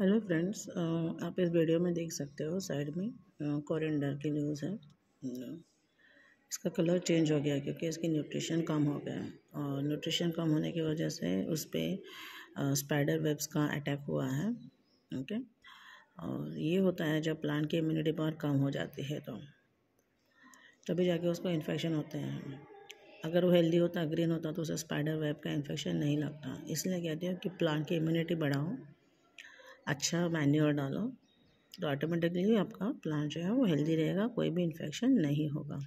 hello friends आप इस video में देख सकते हो साइड में कोरिएंडर की न्यूज़ है इसका कलर चेंज हो गया क्योंकि इसकी न्यूट्रिशन कम हो गया है और न्यूट्रिशन कम होने की वजह से उस पर स्पाइडर वेब्स का अटैक हुआ है ओके और ये होता है जब प्लांट की इम्यूनिटी पावर कम हो जाती है तो तभी जाके उसको इन्फेक्शन होते हैं अगर वो हेल्दी होता ग्रीन होता तो उसे स्पाइडर वेब का इन्फेक्शन नहीं लगता इसलिए कहते हैं कि प्लांट की इम्यूनिटी बढ़ाओ अच्छा मैन्योर डालो तो ऑटोमेटिकली आपका प्लांट जो है वो हेल्दी रहेगा कोई भी इन्फेक्शन नहीं होगा